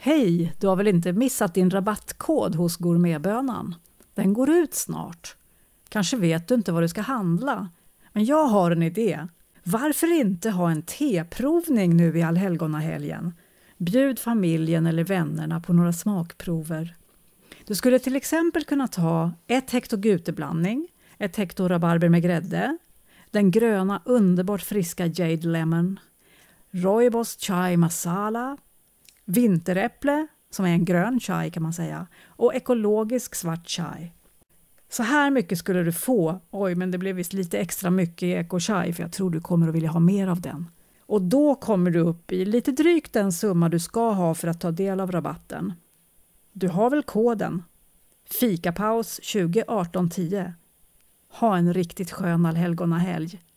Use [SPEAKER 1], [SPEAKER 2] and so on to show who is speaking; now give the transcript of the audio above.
[SPEAKER 1] Hej, du har väl inte missat din rabattkod hos Gourmetbönan? Den går ut snart. Kanske vet du inte vad du ska handla, men jag har en idé. Varför inte ha en teprovning nu i allhelgonahelgen? Bjud familjen eller vännerna på några smakprover. Du skulle till exempel kunna ta ett hekto guteblandning, ett hekto rabarber med grädde, den gröna underbart friska Jade Lemon, Roibos Chai Masala, vinteräpple, som är en grön chai kan man säga, och ekologisk svart chai. Så här mycket skulle du få, oj men det blev visst lite extra mycket i ekochai för jag tror du kommer att vilja ha mer av den. Och då kommer du upp i lite drygt den summa du ska ha för att ta del av rabatten. Du har väl koden? Fikapaus 201810. Ha en riktigt skön allhelgonahelg.